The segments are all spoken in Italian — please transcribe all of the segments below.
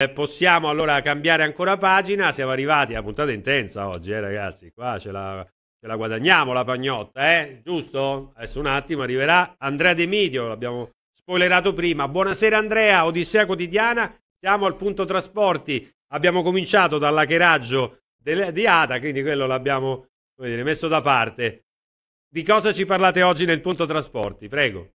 Eh, possiamo allora cambiare ancora pagina, siamo arrivati alla puntata intensa oggi, eh, ragazzi, qua ce la, ce la, guadagniamo la pagnotta, eh? giusto? Adesso un attimo arriverà Andrea De Midio, l'abbiamo spoilerato prima. Buonasera Andrea, Odissea Quotidiana, siamo al punto trasporti, abbiamo cominciato dall'hackeraggio di Ada, quindi quello l'abbiamo dire, messo da parte. Di cosa ci parlate oggi nel punto trasporti? Prego.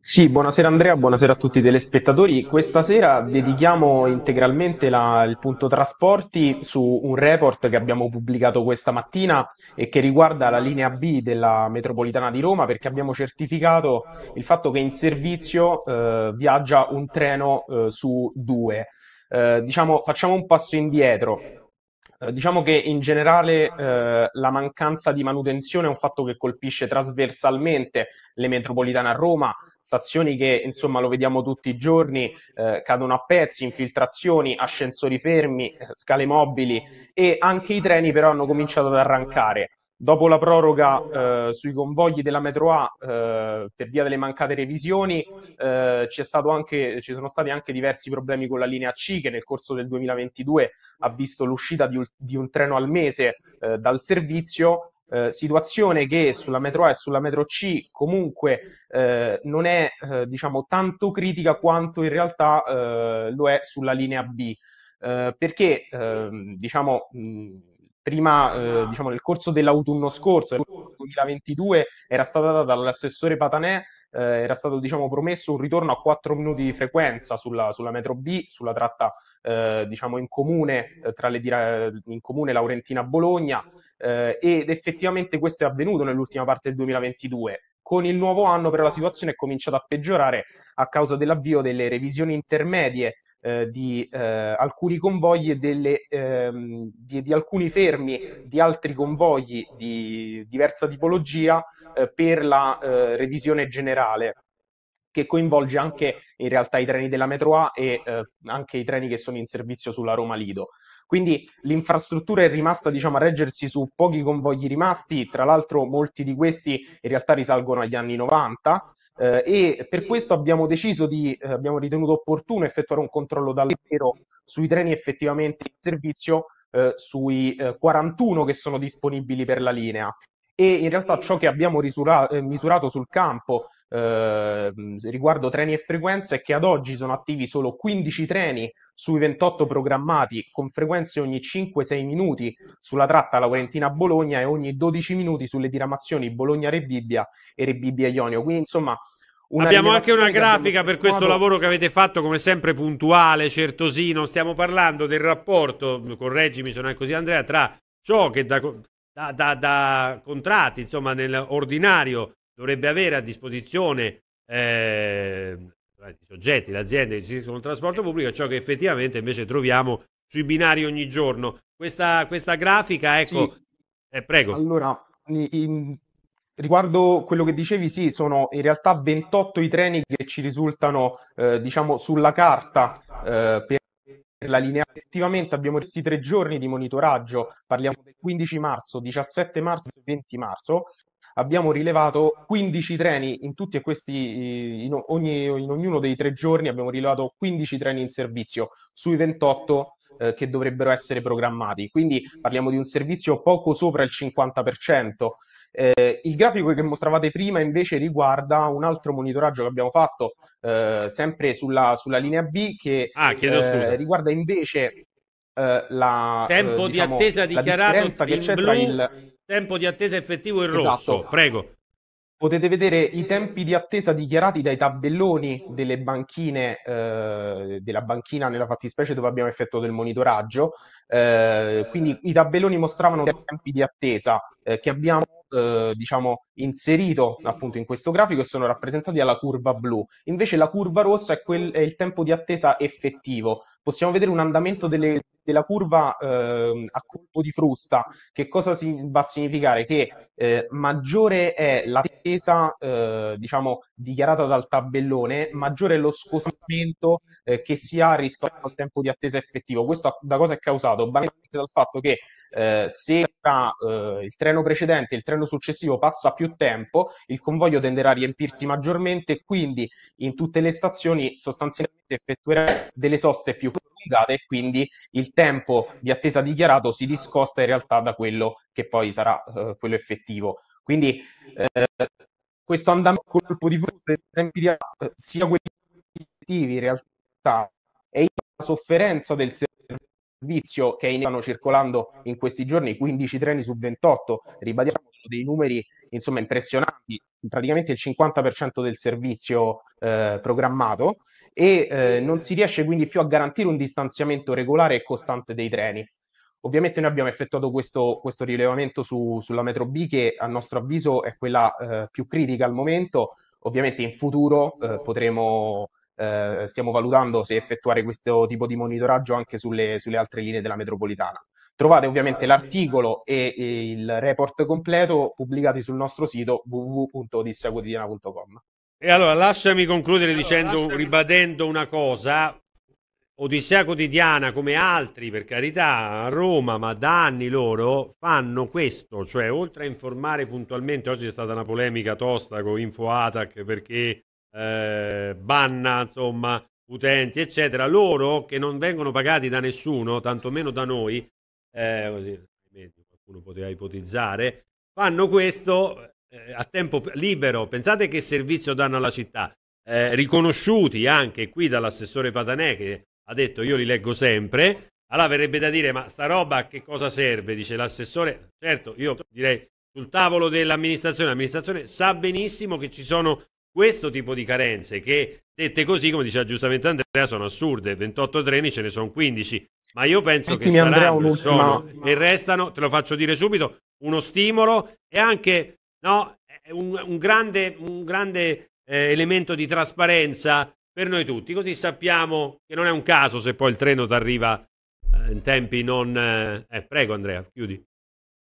Sì, buonasera Andrea, buonasera a tutti i telespettatori. Questa sera dedichiamo integralmente la- il punto trasporti su un report che abbiamo pubblicato questa mattina e che riguarda la linea B della metropolitana di Roma perché abbiamo certificato il fatto che in servizio eh, viaggia un treno eh, su due. Eh, diciamo, facciamo un passo indietro. Eh, diciamo che in generale eh, la mancanza di manutenzione è un fatto che colpisce trasversalmente le metropolitane a Roma, stazioni che insomma lo vediamo tutti i giorni, eh, cadono a pezzi, infiltrazioni, ascensori fermi, eh, scale mobili e anche i treni però hanno cominciato ad arrancare. Dopo la proroga eh, sui convogli della metro A eh, per via delle mancate revisioni eh, anche, ci sono stati anche diversi problemi con la linea C che nel corso del 2022 ha visto l'uscita di, un, di un treno al mese eh, dal servizio, eh, situazione che sulla metro A e sulla metro C comunque eh, non è diciamo, tanto critica quanto in realtà lo è sulla linea B, perché ehm, diciamo... Mh, prima, eh, diciamo, nel corso dell'autunno scorso, nel 2022, era stata data dall'assessore Patanè eh, era stato diciamo, promesso un ritorno a 4 minuti di frequenza sulla, sulla metro B, sulla tratta eh, diciamo, in, comune, eh, tra le, in comune Laurentina-Bologna eh, ed effettivamente questo è avvenuto nell'ultima parte del 2022. Con il nuovo anno però la situazione è cominciata a peggiorare a causa dell'avvio delle revisioni intermedie eh, di eh, alcuni convogli e delle, ehm, di, di, alcuni fermi di altri convogli di diversa tipologia eh, per la eh, revisione generale che coinvolge anche in realtà i treni della metro A e eh, anche i treni che sono in servizio sulla Roma Lido. Quindi l'infrastruttura è rimasta diciamo, a reggersi su pochi convogli rimasti, tra l'altro molti di questi in realtà risalgono agli anni 90 eh, e per questo abbiamo deciso di, eh, abbiamo ritenuto opportuno effettuare un controllo dal vero sui treni effettivamente in servizio, eh, sui 41 eh, che sono disponibili per la linea. E in realtà ciò che abbiamo risura- eh, misurato sul campo eh, riguardo treni e frequenze è che ad oggi sono attivi solo 15 treni sui 28 programmati, con frequenze ogni 5-6 minuti sulla tratta Laurentina-Bologna e ogni 12 minuti sulle diramazioni Bologna-Rebibbia e Rebibbia-Ionio. Quindi insomma. Abbiamo anche una grafica per questo lavoro che avete fatto, come sempre puntuale, certosino. Stiamo parlando del rapporto, correggimi se non è così Andrea, tra ciò che da, da, da, da contratti, insomma, nell'ordinario dovrebbe avere a disposizione eh, eh, i soggetti, le aziende che gestiscono il trasporto pubblico ciò che effettivamente invece troviamo sui binari ogni giorno. Questa, questa grafica, ecco, sì. eh, prego. Allora, in, Riguardo quello che dicevi, sì, sono in realtà 28 i treni che ci risultano, eh, diciamo, sulla carta eh, per la linea. Effettivamente abbiamo questi tre giorni di monitoraggio, parliamo del 15 marzo, 17 marzo e 20 marzo, abbiamo rilevato 15 treni in tutti e questi, in, ogni, in ognuno dei tre giorni abbiamo rilevato 15 treni in servizio sui 28 eh, che dovrebbero essere programmati. Quindi parliamo di un servizio poco sopra il 50%. Eh, il grafico che mostravate prima invece riguarda un altro monitoraggio che abbiamo fatto eh, sempre sulla, sulla, linea B che ah, eh, riguarda invece eh, la eh, tempo eh, diciamo, di attesa dichiarato che c'è blu, tra il tempo di attesa effettivo in esatto. rosso. Prego. Potete vedere i tempi di attesa dichiarati dai tabelloni delle banchine, eh, della banchina nella fattispecie dove abbiamo effettuato il monitoraggio. Eh, quindi i tabelloni mostravano i tempi di attesa eh, che abbiamo eh, diciamo, inserito appunto in questo grafico e sono rappresentati alla curva blu. Invece la curva rossa è, quel, è il tempo di attesa effettivo. Possiamo vedere un andamento delle della curva eh, a colpo di frusta, che cosa si, va a significare? Che eh, maggiore è l'attesa, eh, diciamo, dichiarata dal tabellone, maggiore è lo scostamento eh, che si ha rispetto al tempo di attesa effettivo. Questo da cosa è causato? Banalmente dal fatto che eh, se tra eh, il treno precedente e il treno successivo passa più tempo, il convoglio tenderà a riempirsi maggiormente, quindi in tutte le stazioni sostanzialmente effettuerà delle soste più verificata e quindi il tempo di attesa dichiarato si discosta in realtà da quello che poi sarà eh, quello effettivo. Quindi eh, questo andamento colpo di forza tempi di sia quelli effettivi in realtà e la sofferenza del servizio che stanno circolando in questi giorni 15 treni su 28, ribadiamo dei numeri insomma impressionanti, praticamente il 50% del servizio eh, programmato e eh, non si riesce quindi più a garantire un distanziamento regolare e costante dei treni. Ovviamente noi abbiamo effettuato questo, questo rilevamento su, sulla metro B che a nostro avviso è quella eh, più critica al momento, ovviamente in futuro eh, potremo, eh, stiamo valutando se effettuare questo tipo di monitoraggio anche sulle, sulle altre linee della metropolitana. Trovate ovviamente l'articolo e, il report completo pubblicati sul nostro sito www.odisseaquotidiana.com. E allora lasciami concludere allora, dicendo, lasciami... ribadendo una cosa. Odissea Quotidiana, come altri per carità, a Roma, ma da anni loro fanno questo, cioè oltre a informare puntualmente, oggi c'è stata una polemica tosta con InfoAtac perché eh, banna insomma utenti eccetera, loro che non vengono pagati da nessuno, tantomeno da noi, eh, così, qualcuno poteva ipotizzare, fanno questo eh, a tempo libero, pensate che servizio danno alla città, eh, riconosciuti anche qui dall'assessore Patanè che ha detto io li leggo sempre, allora verrebbe da dire ma sta roba a che cosa serve? Dice l'assessore, certo io direi sul tavolo dell'amministrazione, l'amministrazione sa benissimo che ci sono questo tipo di carenze che dette così, come diceva giustamente Andrea, sono assurde, 28 treni ce ne sono 15, ma io penso Mettimi che saranno sono, e restano, te lo faccio dire subito, uno stimolo e anche no? È un, un grande, un grande eh, elemento di trasparenza per noi tutti, così sappiamo che non è un caso se poi il treno ti arriva eh, in tempi non... Eh, eh prego Andrea, chiudi.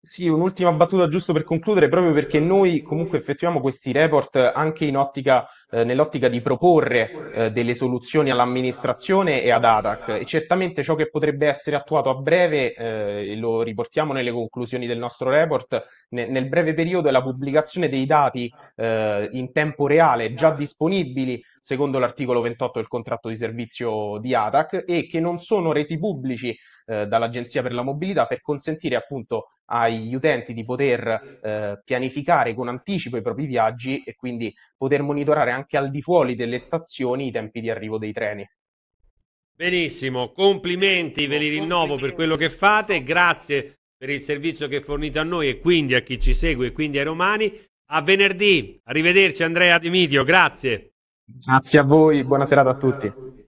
Sì, un'ultima battuta giusto per concludere, proprio perché noi comunque effettuiamo questi report anche in ottica, eh, nell'ottica di proporre eh, delle soluzioni all'amministrazione e ad ADAC e certamente ciò che potrebbe essere attuato a breve, eh, lo riportiamo nelle conclusioni del nostro report, ne, nel breve periodo è la pubblicazione dei dati eh, in tempo reale già disponibili secondo l'articolo 28 del contratto di servizio di ADAC e che non sono resi pubblici eh, dall'Agenzia per la Mobilità per consentire appunto agli utenti di poter eh, pianificare con anticipo i propri viaggi e quindi poter monitorare anche al di fuori delle stazioni i tempi di arrivo dei treni. Benissimo, complimenti, ve li rinnovo per quello che fate, grazie per il servizio che fornite a noi e quindi a chi ci segue e quindi ai romani. A venerdì, arrivederci Andrea Dimidio, grazie. Grazie a voi, buona serata a tutti.